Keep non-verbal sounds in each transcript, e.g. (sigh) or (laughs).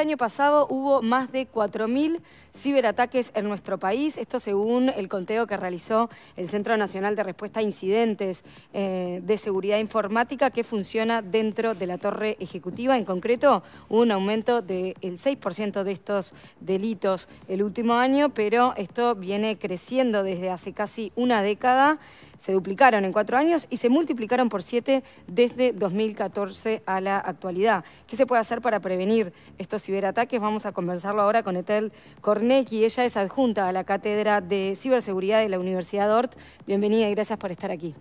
El año pasado hubo más de 4.000 ciberataques en nuestro país. Esto según el conteo que realizó el Centro Nacional de Respuesta a Incidentes eh, de Seguridad Informática que funciona dentro de la torre ejecutiva. En concreto, hubo un aumento del 6% de estos delitos el último año, pero esto viene creciendo desde hace casi una década se duplicaron en cuatro años y se multiplicaron por siete desde 2014 a la actualidad. ¿Qué se puede hacer para prevenir estos ciberataques? Vamos a conversarlo ahora con Etel Cornecki. Ella es adjunta a la Cátedra de Ciberseguridad de la Universidad de Ort. Bienvenida y gracias por estar aquí.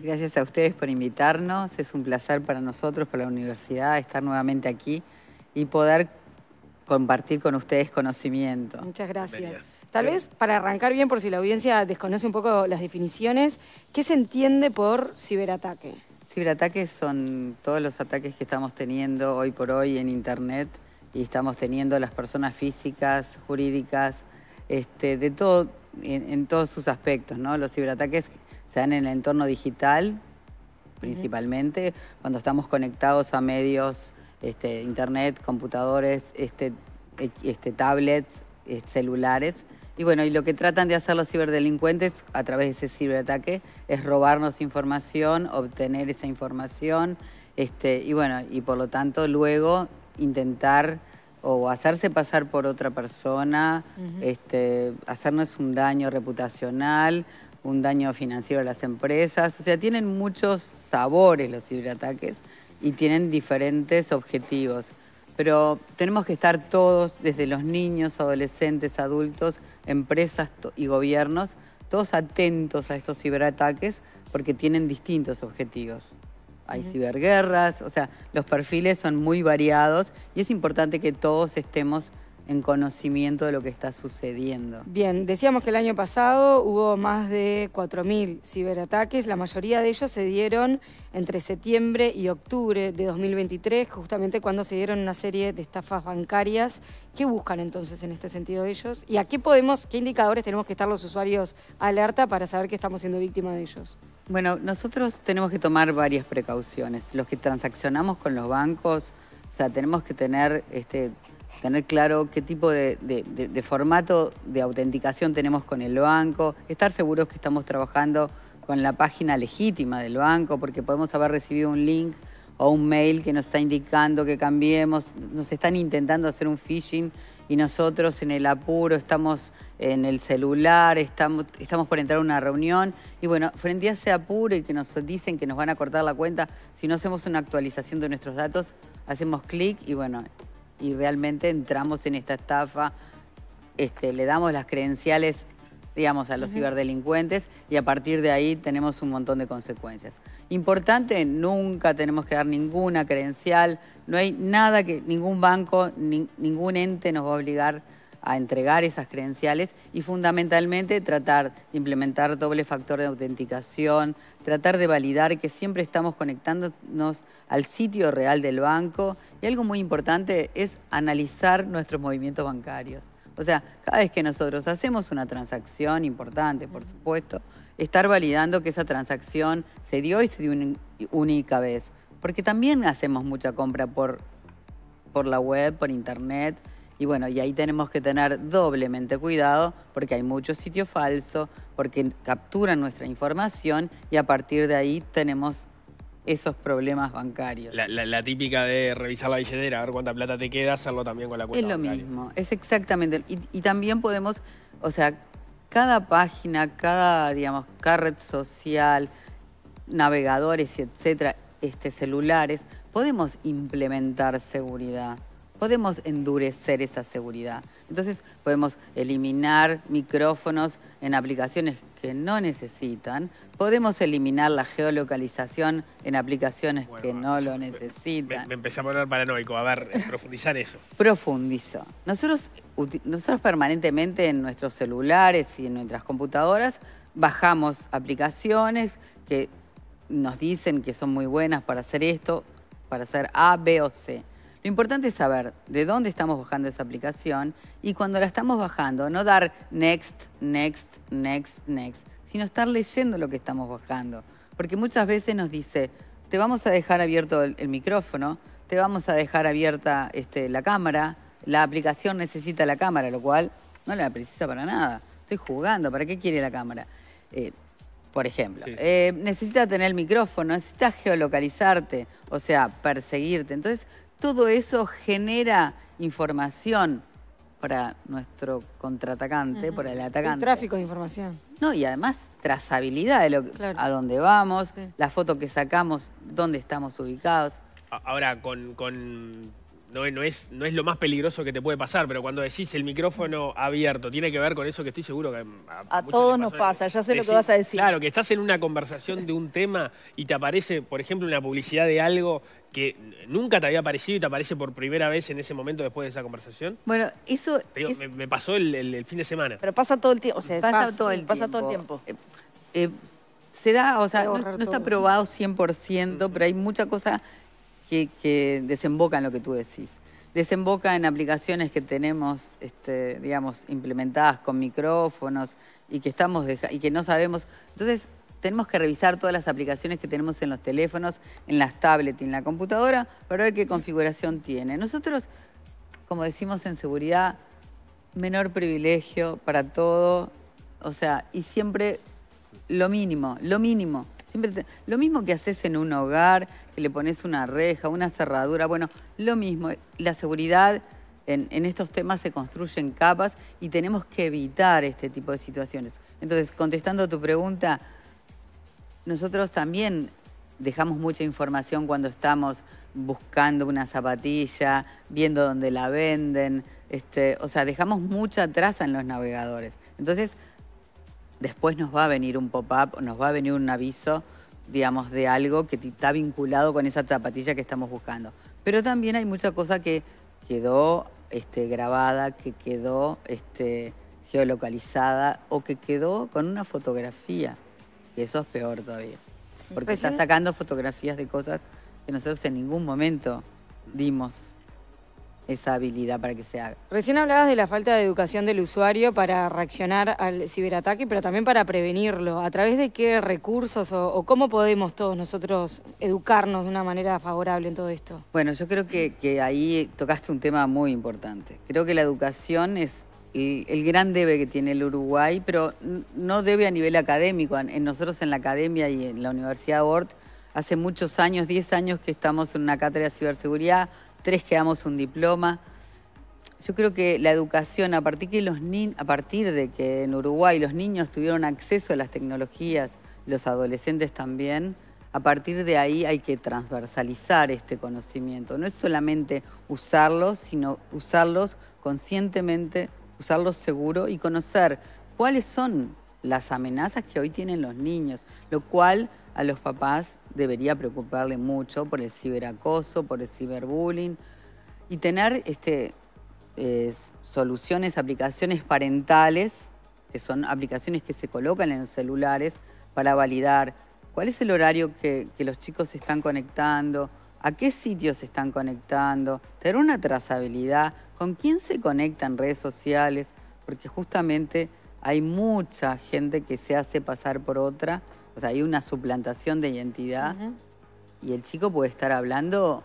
Gracias a ustedes por invitarnos. Es un placer para nosotros, para la universidad, estar nuevamente aquí y poder compartir con ustedes conocimiento. Muchas gracias. Tal vez para arrancar bien, por si la audiencia desconoce un poco las definiciones, ¿qué se entiende por ciberataque? Ciberataques son todos los ataques que estamos teniendo hoy por hoy en Internet y estamos teniendo las personas físicas, jurídicas, este, de todo, en, todos sus aspectos. ¿no? Los ciberataques se dan en el entorno digital, principalmente, cuando estamos conectados a medios, este, Internet, computadores, este, e, este tablets, eh, celulares y bueno, y lo que tratan de hacer los ciberdelincuentes a través de ese ciberataque es robarnos información, obtener esa información, este, y bueno, y por lo tanto luego intentar o hacerse pasar por otra persona, este, hacernos un daño reputacional, un daño financiero a las empresas. O sea, tienen muchos sabores los ciberataques y tienen diferentes objetivos pero tenemos que estar todos, desde los niños, adolescentes, adultos, empresas y gobiernos, todos atentos a estos ciberataques porque tienen distintos objetivos. Hay ciberguerras, o sea, los perfiles son muy variados y es importante que todos estemos en conocimiento de lo que está sucediendo. Bien, decíamos que el año pasado hubo más de 4.000 ciberataques, la mayoría de ellos se dieron entre septiembre y octubre de 2023, justamente cuando se dieron una serie de estafas bancarias. ¿Qué buscan entonces en este sentido ellos? ¿Y a qué podemos, qué indicadores tenemos que estar los usuarios alerta para saber que estamos siendo víctimas de ellos? Bueno, nosotros tenemos que tomar varias precauciones. Los que transaccionamos con los bancos, o sea, tenemos que tener este, tener claro qué tipo de, formato de autenticación tenemos con el banco, estar seguros que estamos trabajando con la página legítima del banco, porque podemos haber recibido un link o un mail que nos está indicando que cambiemos, nos están intentando hacer un phishing y nosotros en el apuro estamos en el celular, estamos, estamos por entrar a una reunión y bueno, frente a ese apuro y que nos dicen que nos van a cortar la cuenta, si no hacemos una actualización de nuestros datos, hacemos clic y bueno, y realmente entramos en esta estafa, este, le damos las credenciales digamos, a los ciberdelincuentes y a partir de ahí tenemos un montón de consecuencias. Importante, nunca tenemos que dar ninguna credencial, no hay nada que ningún banco, ningún ente nos va a obligar a entregar esas credenciales y fundamentalmente tratar de implementar doble factor de autenticación, tratar de validar que siempre estamos conectándonos al sitio real del banco y algo muy importante es analizar nuestros movimientos bancarios. O sea, cada vez que nosotros hacemos una transacción importante, por supuesto, estar validando que esa transacción se dio y se dio una única vez. Porque también hacemos mucha compra por, por la web, por internet, y bueno, y ahí tenemos que tener doblemente cuidado porque hay mucho sitios falso, porque capturan nuestra información y a partir de ahí tenemos esos problemas bancarios. La, típica de revisar la billetera, a ver cuánta plata te queda, hacerlo también con la cuenta. Es lo mismo, es exactamente. Y, también podemos, o sea, cada página, cada, digamos, cada red social, navegadores, etcétera, este, celulares, podemos implementar seguridad podemos endurecer esa seguridad. Entonces podemos eliminar micrófonos en aplicaciones que no necesitan, podemos eliminar la geolocalización en aplicaciones que no lo necesitan. Me, a poner paranoico, a ver, eh, profundizar eso. (laughs) Profundizo. Nosotros, nosotros permanentemente en nuestros celulares y en nuestras computadoras bajamos aplicaciones que nos dicen que son muy buenas para hacer esto, para hacer A, B o C. Lo importante es saber de dónde estamos bajando esa aplicación y cuando la estamos bajando, no dar next, next, next, next, sino estar leyendo lo que estamos bajando. Porque muchas veces nos dice, te vamos a dejar abierto el, micrófono, te vamos a dejar abierta este, la cámara, la aplicación necesita la cámara, lo cual no la precisa para nada. Estoy jugando, ¿para qué quiere la cámara? Eh, por ejemplo. Eh, necesita tener el micrófono, necesita geolocalizarte, o sea, perseguirte. Entonces, todo eso genera información para nuestro contraatacante, para el atacante. tráfico de información. No, y además trazabilidad de a dónde vamos, la foto que sacamos, dónde estamos ubicados. Ahora, con no, es, no es lo más peligroso que te puede pasar, pero cuando decís el micrófono abierto, tiene que ver con eso que estoy seguro que... A, todos nos pasa, ya sé lo que vas a decir. Claro, que estás en una conversación de un tema y te aparece, por ejemplo, una publicidad de algo que nunca te había aparecido y te aparece por primera vez en ese momento después de esa conversación. Bueno, eso... me, pasó el, fin de semana. Pero pasa todo el tiempo, o sea, pasa, todo, el tiempo. Eh, eh, se da, o sea, no, está probado 100%, pero hay mucha cosa que, desemboca en lo que tú decís. Desemboca en aplicaciones que tenemos, este, digamos, implementadas con micrófonos y que, estamos y que no sabemos. Entonces, tenemos que revisar todas las aplicaciones que tenemos en los teléfonos, en las tablets y en la computadora para ver qué configuración tiene. Nosotros, como decimos en seguridad, menor privilegio para todo, o sea, y siempre lo mínimo, lo mínimo. Lo mismo que haces en un hogar, que le pones una reja, una cerradura, bueno, lo mismo. La seguridad en, estos temas se construyen capas y tenemos que evitar este tipo de situaciones. Entonces, contestando a tu pregunta, nosotros también dejamos mucha información cuando estamos buscando una zapatilla, viendo dónde la venden, este, o sea, dejamos mucha traza en los navegadores. Entonces, después nos va a venir un pop-up, nos va a venir un aviso, digamos, de algo que está vinculado con esa zapatilla que estamos buscando. Pero también hay mucha cosa que quedó este, grabada, que quedó este, geolocalizada o que quedó con una fotografía, Y eso es peor todavía. Porque pues está sacando fotografías de cosas que nosotros en ningún momento dimos esa habilidad para que se haga. Recién hablabas de la falta de educación del usuario para reaccionar al ciberataque, pero también para prevenirlo. ¿A través de qué recursos o, cómo podemos todos nosotros educarnos de una manera favorable en todo esto? Bueno, yo creo que, ahí tocaste un tema muy importante. Creo que la educación es el, gran debe que tiene el Uruguay, pero no debe a nivel académico. En, nosotros en la academia y en la Universidad de hace muchos años, 10 años que estamos en una cátedra de ciberseguridad, tres quedamos un diploma. Yo creo que la educación, a partir, que los a partir de que en Uruguay los niños tuvieron acceso a las tecnologías, los adolescentes también, a partir de ahí hay que transversalizar este conocimiento. No es solamente usarlos, sino usarlos conscientemente, usarlos seguro y conocer cuáles son las amenazas que hoy tienen los niños, lo cual a los papás debería preocuparle mucho por el ciberacoso, por el ciberbullying y tener este, eh, soluciones, aplicaciones parentales, que son aplicaciones que se colocan en los celulares para validar cuál es el horario que, que los chicos están conectando, a qué sitios se están conectando, tener una trazabilidad, con quién se conectan redes sociales, porque justamente hay mucha gente que se hace pasar por otra o sea, hay una suplantación de identidad y el chico puede estar hablando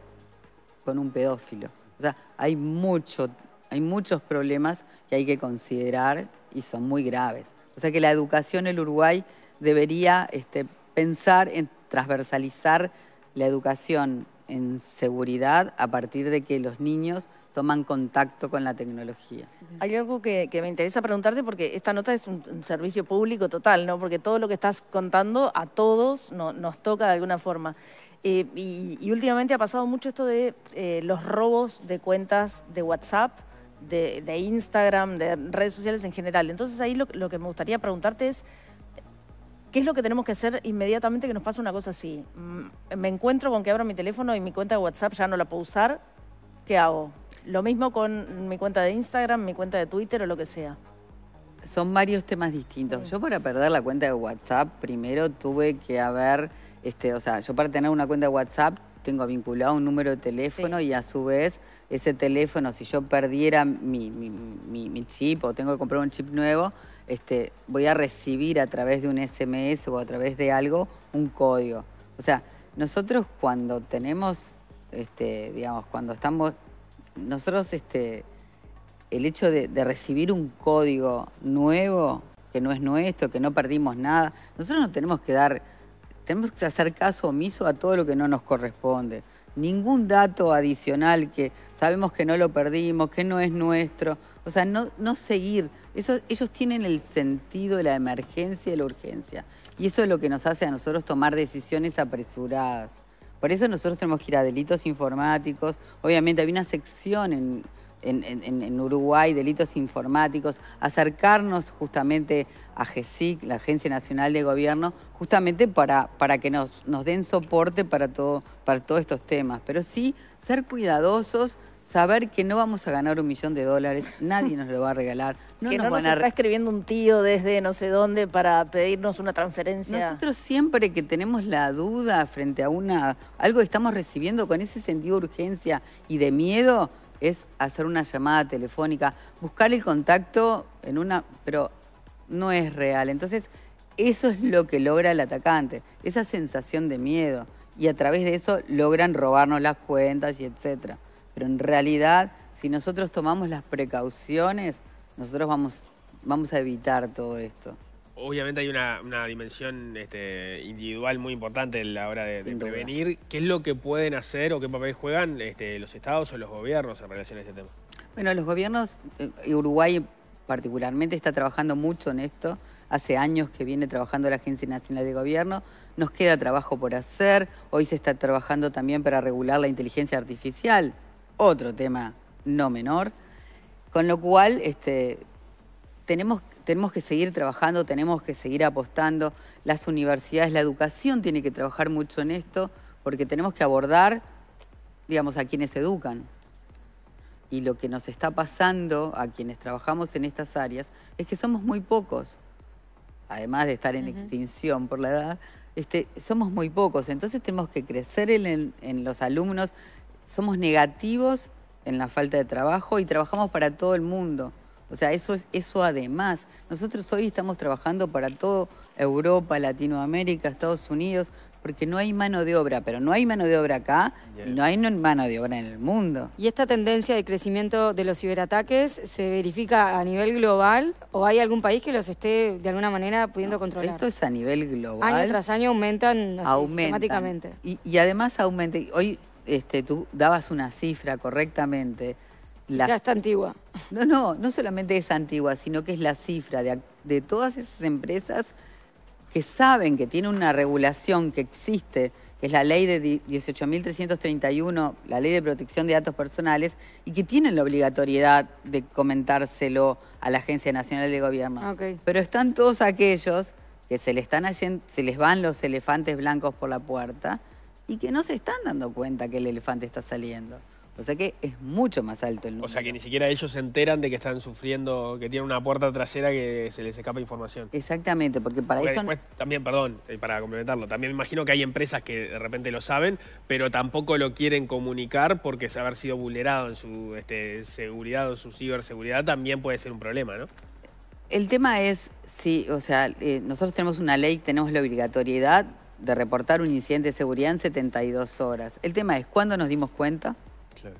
con un pedófilo. O sea, hay, mucho, hay muchos problemas que hay que considerar y son muy graves. O sea que la educación en Uruguay debería este, pensar en transversalizar la educación en seguridad a partir de que los niños toman contacto con la tecnología. Hay algo que, me interesa preguntarte porque esta nota es un, servicio público total, ¿no? Porque todo lo que estás contando a todos nos toca de alguna forma. Eh, y, últimamente ha pasado mucho esto de eh, los robos de cuentas de WhatsApp, de, Instagram, de redes sociales en general. Entonces ahí lo, lo que me gustaría preguntarte es, ¿qué es lo que tenemos que hacer inmediatamente que nos pasa una cosa así? Mm, me encuentro con que abro mi teléfono y mi cuenta de WhatsApp ya no la puedo usar, ¿qué hago? Lo mismo con mi cuenta de Instagram, mi cuenta de Twitter o lo que sea. Son varios temas distintos. Yo para perder la cuenta de WhatsApp, primero tuve que haber, este, o sea, yo para tener una cuenta de WhatsApp tengo vinculado un número de teléfono y a su vez ese teléfono, si yo perdiera mi, chip o tengo que comprar un chip nuevo, este, voy a recibir a través de un SMS o a través de algo un código. O sea, nosotros cuando tenemos, este, digamos, cuando estamos nosotros este, el hecho de, recibir un código nuevo, que no es nuestro, que no perdimos nada, nosotros no tenemos que dar, tenemos que hacer caso omiso a todo lo que no nos corresponde. Ningún dato adicional que sabemos que no lo perdimos, que no es nuestro. O sea, no, no seguir. Eso, ellos tienen el sentido de la emergencia y la urgencia. Y eso es lo que nos hace a nosotros tomar decisiones apresuradas. Por eso nosotros tenemos que ir a delitos informáticos. Obviamente había una sección en, en, Uruguay, delitos informáticos, acercarnos justamente a GESIC, la Agencia Nacional de Gobierno, justamente para, para que nos, nos den soporte para, todo, para todos estos temas. Pero sí ser cuidadosos saber que no vamos a ganar un millón de dólares, nadie nos lo va a regalar. (laughs) No que está escribiendo un tío desde no sé dónde para pedirnos una transferencia. Nosotros siempre que tenemos la duda frente a una algo que estamos recibiendo con ese sentido de urgencia y de miedo, es hacer una llamada telefónica, buscar el contacto en una... pero no es real. Entonces, eso es lo que logra el atacante, esa sensación de miedo. Y a través de eso logran robarnos las cuentas y etcétera. Pero en realidad, si nosotros tomamos las precauciones, nosotros vamos, vamos a evitar todo esto. Obviamente hay una, dimensión este, individual muy importante en la hora de, prevenir. ¿Qué es lo que pueden hacer o qué papel juegan este, los estados o los gobiernos en relación a este tema? Bueno, los gobiernos, eh, Uruguay particularmente está trabajando mucho en esto. Hace años que viene trabajando la Agencia Nacional de Gobierno. Nos queda trabajo por hacer. Hoy se está trabajando también para regular la inteligencia artificial otro tema no menor, con lo cual este, tenemos, tenemos que seguir trabajando, tenemos que seguir apostando, las universidades, la educación tiene que trabajar mucho en esto, porque tenemos que abordar, digamos, a quienes educan. Y lo que nos está pasando a quienes trabajamos en estas áreas es que somos muy pocos, además de estar en extinción por la edad, este, somos muy pocos, entonces tenemos que crecer en los alumnos, somos negativos en la falta de trabajo y trabajamos para todo el mundo. O sea, eso es eso además. Nosotros hoy estamos trabajando para toda Europa, Latinoamérica, Estados Unidos, porque no hay mano de obra, pero no hay mano de obra acá y no hay mano de obra en el mundo. ¿Y esta tendencia de crecimiento de los ciberataques se verifica a nivel global o hay algún país que los esté de alguna manera pudiendo controlar? Esto es a nivel global. Año tras año aumentan, automáticamente. Y, y además aumenta. Hoy este, tú dabas una cifra correctamente. Ya está antigua. No, no, no solamente es antigua, sino que es la cifra de, todas esas empresas que saben que tiene una regulación que existe, que es la ley de 18.331, la ley de protección de datos personales, y que tienen la obligatoriedad de comentárselo a la Agencia Nacional de Gobierno. Ah, Pero están todos aquellos que se están se les van los elefantes blancos por la puerta, y que no se están dando cuenta que el elefante está saliendo. O sea que es mucho más alto el número. O sea que ni siquiera ellos se enteran de que están sufriendo, que tienen una puerta trasera que se les escapa información. Exactamente, porque para eso... Después, también, perdón, eh, para complementarlo, también me imagino que hay empresas que de repente lo saben, pero tampoco lo quieren comunicar porque haber sido vulnerado en su este, seguridad o su ciberseguridad también puede ser un problema, ¿no? El tema es, sí, o sea, eh, nosotros tenemos una ley, tenemos la obligatoriedad de reportar un incidente de seguridad en 72 horas. El tema es, ¿cuándo nos dimos cuenta?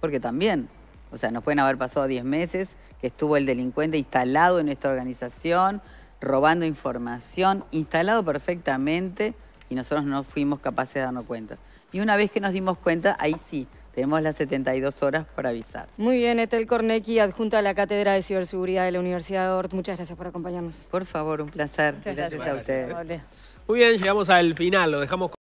Porque también, o sea, nos pueden haber pasado 10 meses que estuvo el delincuente instalado en nuestra organización, robando información, instalado perfectamente y nosotros no fuimos capaces de darnos cuenta. Y una vez que nos dimos cuenta, ahí sí, tenemos las 72 horas para avisar. Muy bien, Etel Cornecki, adjunta de la Cátedra de Ciberseguridad de la Universidad de Ort. Muchas gracias por acompañarnos. Por favor, un placer. gracias. a ustedes. Muy bien, llegamos al final, lo dejamos con...